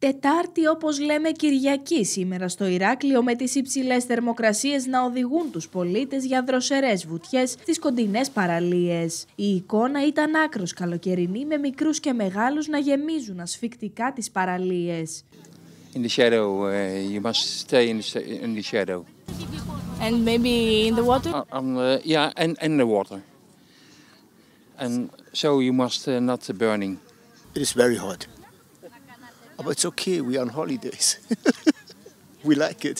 Τετάρτη όπως λέμε Κυριακή σήμερα στο Ηράκλειο με τις υψηλές θερμοκρασίες να οδηγούν τους πολίτες για δροσερές βουτιές στις κοντινές παραλίες. Η εικόνα ήταν άκρος καλοκαιρινή με μικρούς και μεγάλους να γεμίζουν ασφικτικά τις παραλίες. In the shadow, uh, you must stay in the shadow. And maybe in the water? Uh, um, uh, yeah, and in the water. And so you must not burning. It is very hot. Αλλά but it's okay, we are on holidays. we like it.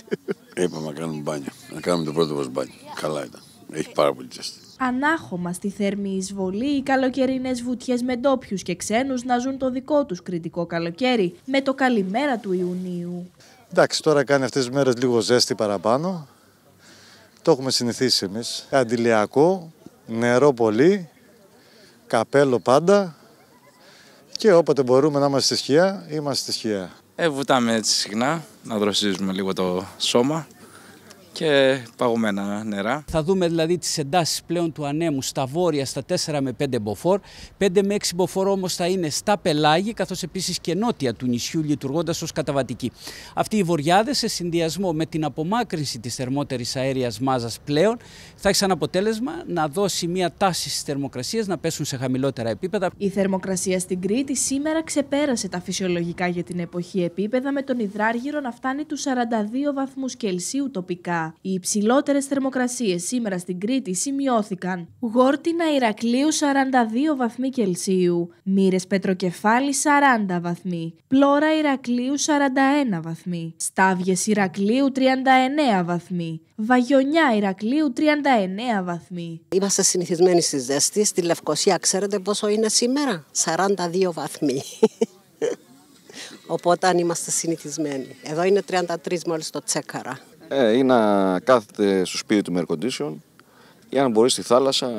Ε, είπαμε να κάνουμε μπάνιο. Να κάνουμε το πρώτο μας μπάνιο. Καλά ήταν. Έχει πάρα πολύ ζέστη. Ανάχωμα στη θέρμη εισβολή, οι καλοκαιρινές βουτιές με ντόπιους και ξένους να ζουν το δικό τους κριτικό καλοκαίρι με το καλημέρα του Ιουνίου. Εντάξει, τώρα κάνει αυτές τις μέρες λίγο ζέστη παραπάνω. Το έχουμε συνηθίσει εμείς. Αντιλιακό, νερό πολύ, καπέλο πάντα. Και όποτε μπορούμε να είμαστε στη σκιά, είμαστε στη σκιά. Ε, βουτάμε έτσι συχνά, να δροσίζουμε λίγο το σώμα και παγωμένα νερά. Θα δούμε δηλαδή τις εντάσεις πλέον του ανέμου στα βόρεια στα 4 με 5 μποφόρ. 5 με 6 μποφόρ όμως θα είναι στα πελάγη καθώς επίσης και νότια του νησιού λειτουργώντας ως καταβατική. Αυτοί οι βοριάδες σε συνδυασμό με την απομάκρυνση της θερμότερης αέριας μάζας πλέον θα έχει σαν αποτέλεσμα να δώσει μια τάση στις θερμοκρασίες να πέσουν σε χαμηλότερα επίπεδα. Η θερμοκρασία στην Κρήτη σήμερα ξεπέρασε τα φυσιολογικά για την εποχή επίπεδα με τον υδράργυρο να φτάνει τους 42 βαθμούς Κελσίου τοπικά. Οι υψηλότερες θερμοκρασίες σήμερα στην Κρήτη σημειώθηκαν γόρτινα Ηρακλείου 42 βαθμοί Κελσίου, μύρε Πετροκεφάλι 40 βαθμοί, πλώρα Ηρακλείου 41 βαθμοί, στάβιες Ηρακλείου 39 βαθμοί, βαγιονιά Ηρακλείου 39 βαθμοί. Είμαστε συνηθισμένοι στη ζέστη. Στη Λευκοσία, ξέρετε πόσο είναι σήμερα, 42 βαθμοί. Οπότε αν είμαστε συνηθισμένοι. Εδώ είναι 33 μόλις το τσέκαρα. Ε, ή να κάθεται στο σπίτι του με air condition ή αν μπορεί στη θάλασσα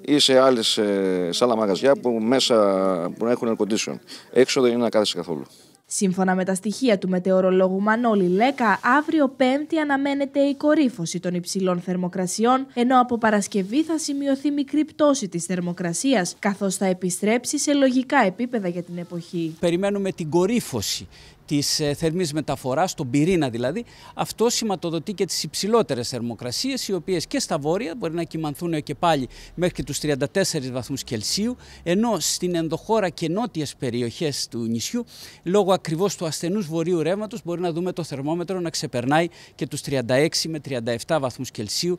ή σε, άλλες, ε, σε άλλα μαγαζιά που μέσα που έχουν air condition. Έξω δεν είναι να κάθεσαι καθόλου. Σύμφωνα με τα στοιχεία του μετεωρολόγου Μανώλη Λέκα, αύριο Πέμπτη αναμένεται η κορύφωση των υψηλών θερμοκρασιών, ενώ από Παρασκευή θα σημειωθεί μικρή πτώση της θερμοκρασίας, καθώς θα επιστρέψει σε λογικά επίπεδα για την εποχή. Περιμένουμε την κορύφωση της ε, θερμής μεταφοράς, τον πυρήνα δηλαδή. Αυτό σηματοδοτεί και τις υψηλότερες θερμοκρασίες, οι οποίες και στα βόρεια μπορεί να κυμανθούν και πάλι μέχρι τους 34 βαθμούς Κελσίου, ενώ στην ενδοχώρα και νότιες περιοχές του νησιού, λόγω ακριβώς του ασθενούς βορείου ρεύματος μπορεί να δούμε το θερμόμετρο να ξεπερνάει και τους 36 με 37 βαθμούς Κελσίου.